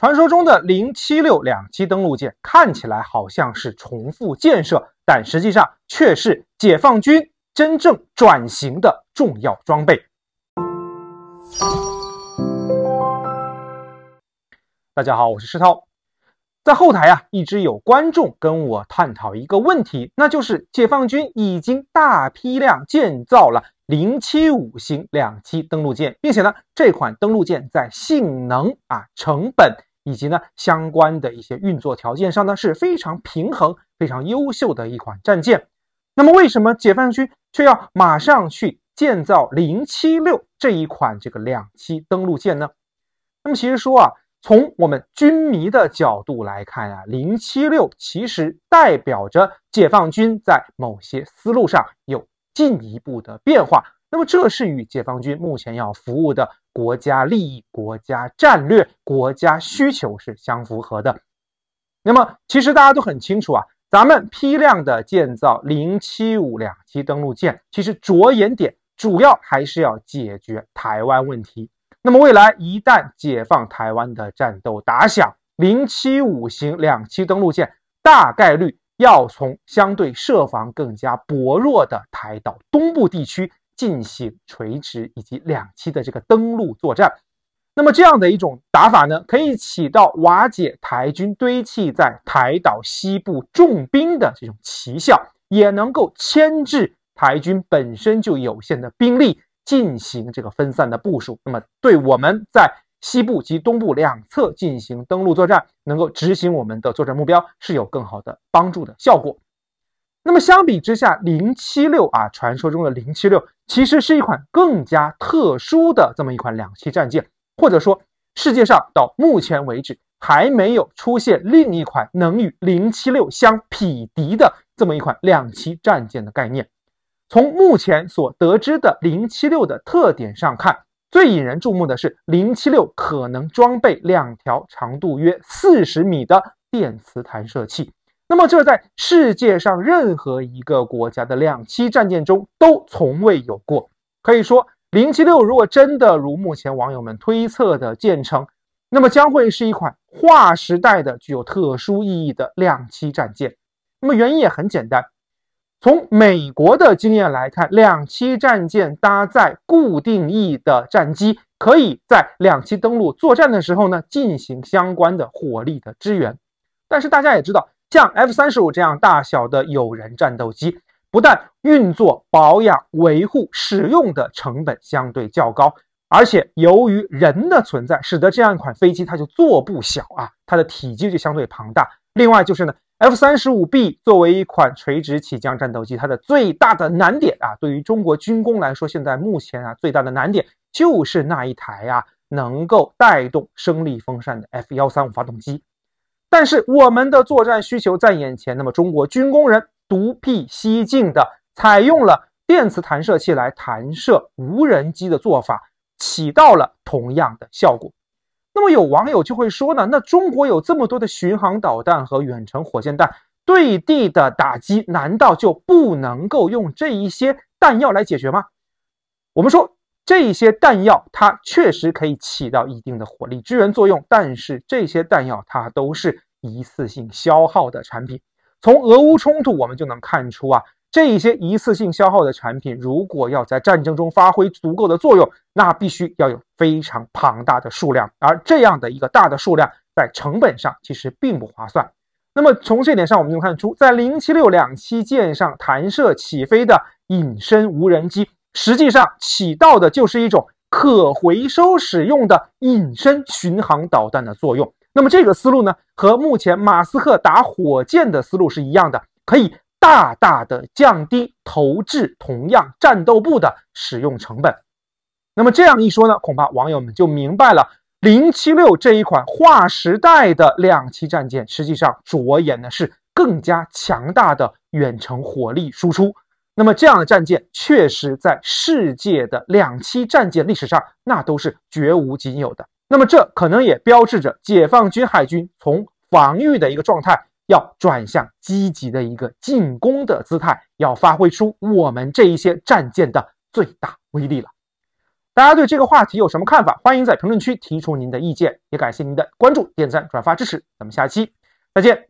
传说中的零七六两栖登陆舰看起来好像是重复建设，但实际上却是解放军真正转型的重要装备。大家好，我是施涛。在后台啊，一直有观众跟我探讨一个问题，那就是解放军已经大批量建造了零七五型两栖登陆舰，并且呢，这款登陆舰在性能啊、成本。以及呢，相关的一些运作条件上呢是非常平衡、非常优秀的一款战舰。那么，为什么解放军却要马上去建造零七六这一款这个两栖登陆舰呢？那么，其实说啊，从我们军迷的角度来看啊，零七六其实代表着解放军在某些思路上有进一步的变化。那么，这是与解放军目前要服务的。国家利益、国家战略、国家需求是相符合的。那么，其实大家都很清楚啊，咱们批量的建造零七五两栖登陆舰，其实着眼点主要还是要解决台湾问题。那么，未来一旦解放台湾的战斗打响，零七五型两栖登陆舰大概率要从相对设防更加薄弱的台岛东部地区。进行垂直以及两栖的这个登陆作战，那么这样的一种打法呢，可以起到瓦解台军堆砌在台岛西部重兵的这种奇效，也能够牵制台军本身就有限的兵力进行这个分散的部署。那么对我们在西部及东部两侧进行登陆作战，能够执行我们的作战目标是有更好的帮助的效果。那么相比之下，零七六啊，传说中的零七六，其实是一款更加特殊的这么一款两栖战舰，或者说世界上到目前为止还没有出现另一款能与零七六相匹敌的这么一款两栖战舰的概念。从目前所得知的零七六的特点上看，最引人注目的是零七六可能装备两条长度约四十米的电磁弹射器。那么，这在世界上任何一个国家的两栖战舰中都从未有过。可以说，零七六如果真的如目前网友们推测的建成，那么将会是一款划时代的、具有特殊意义的两栖战舰。那么原因也很简单，从美国的经验来看，两栖战舰搭载固定翼的战机，可以在两栖登陆作战的时候呢，进行相关的火力的支援。但是大家也知道。像 F 三十五这样大小的有人战斗机，不但运作、保养、维护、使用的成本相对较高，而且由于人的存在，使得这样一款飞机它就做不小啊，它的体积就相对庞大。另外就是呢，F 三十五 B 作为一款垂直起降战斗机，它的最大的难点啊，对于中国军工来说，现在目前啊最大的难点就是那一台啊能够带动升力风扇的 F 幺三五发动机。但是我们的作战需求在眼前，那么中国军工人独辟蹊径的采用了电磁弹射器来弹射无人机的做法，起到了同样的效果。那么有网友就会说呢，那中国有这么多的巡航导弹和远程火箭弹，对地的打击难道就不能够用这一些弹药来解决吗？我们说。这些弹药，它确实可以起到一定的火力支援作用，但是这些弹药它都是一次性消耗的产品。从俄乌冲突我们就能看出啊，这些一次性消耗的产品，如果要在战争中发挥足够的作用，那必须要有非常庞大的数量。而这样的一个大的数量，在成本上其实并不划算。那么从这点上，我们能看出，在零七六两栖舰上弹射起飞的隐身无人机。实际上起到的就是一种可回收使用的隐身巡航导弹的作用。那么这个思路呢，和目前马斯克打火箭的思路是一样的，可以大大的降低投掷同样战斗部的使用成本。那么这样一说呢，恐怕网友们就明白了，零七六这一款划时代的两栖战舰，实际上着眼的是更加强大的远程火力输出。那么这样的战舰确实在世界的两栖战舰历史上，那都是绝无仅有的。那么这可能也标志着解放军海军从防御的一个状态，要转向积极的一个进攻的姿态，要发挥出我们这一些战舰的最大威力了。大家对这个话题有什么看法？欢迎在评论区提出您的意见。也感谢您的关注、点赞、转发支持。咱们下期再见。